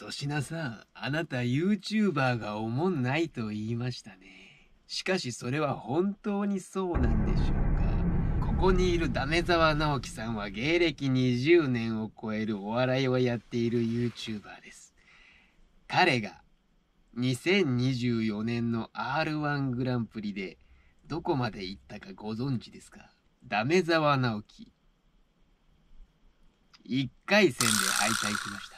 粗品さん、あなた YouTuber がおもんないと言いましたね。しかしそれは本当にそうなんでしょうか。ここにいるダメ沢直樹さんは芸歴20年を超えるお笑いをやっている YouTuber です。彼が2024年の R1 グランプリでどこまで行ったかご存知ですかダメ沢直樹。1回戦で敗退しました。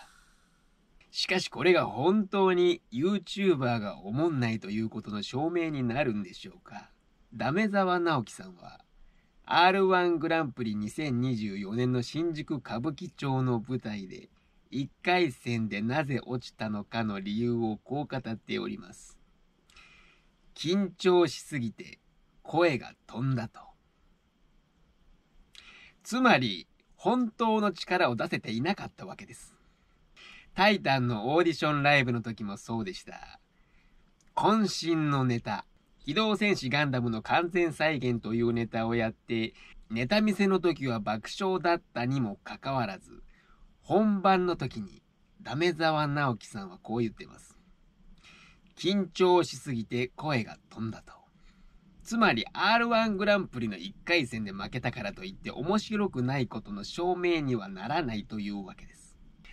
しかしこれが本当に YouTuber がおもんないということの証明になるんでしょうかダメ沢直樹さんは R1 グランプリ2024年の新宿歌舞伎町の舞台で1回戦でなぜ落ちたのかの理由をこう語っております。緊張しすぎて声が飛んだと。つまり本当の力を出せていなかったわけです。タイタンのオーディションライブの時もそうでした。渾身のネタ。機動戦士ガンダムの完全再現というネタをやって、ネタ見せの時は爆笑だったにもかかわらず、本番の時にダメ沢直樹さんはこう言ってます。緊張しすぎて声が飛んだと。つまり R1 グランプリの1回戦で負けたからといって面白くないことの証明にはならないというわけです。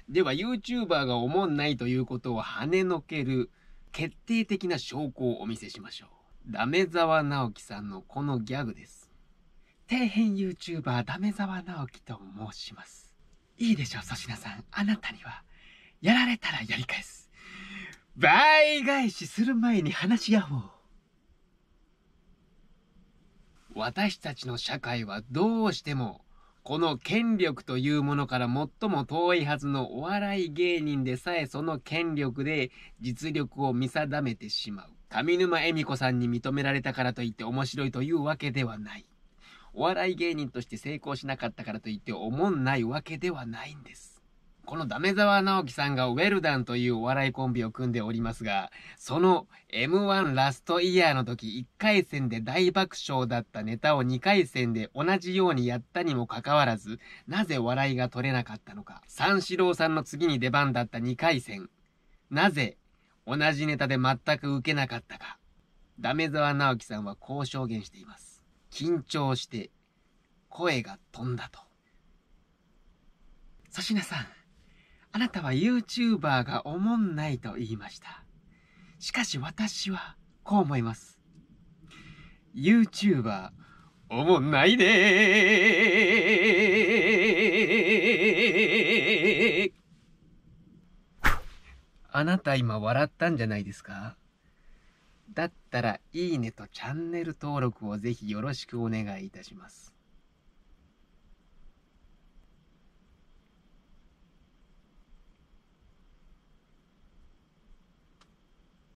では YouTuber が思んないということを跳ねのける決定的な証拠をお見せしましょう。ダメ沢直樹さんのこのギャグです。底辺 YouTuber ダメ沢直樹と申します。いいでしょう、粗品さん。あなたには、やられたらやり返す。倍返しする前に話し合おう。私たちの社会はどうしてもこの権力というものから最も遠いはずのお笑い芸人でさえその権力で実力を見定めてしまう。上沼恵美子さんに認められたからといって面白いというわけではない。お笑い芸人として成功しなかったからといっておもんないわけではないんです。このダメ沢直樹さんがウェルダンというお笑いコンビを組んでおりますが、その M1 ラストイヤーの時1回戦で大爆笑だったネタを2回戦で同じようにやったにもかかわらず、なぜ笑いが取れなかったのか。三四郎さんの次に出番だった2回戦。なぜ同じネタで全く受けなかったか。ダメ沢直樹さんはこう証言しています。緊張して声が飛んだと。粗品さん。あなたは YouTuber がおもんないと言いました。しかし私はこう思います。YouTuber、おもんないであなた今笑ったんじゃないですかだったらいいねとチャンネル登録をぜひよろしくお願いいたします。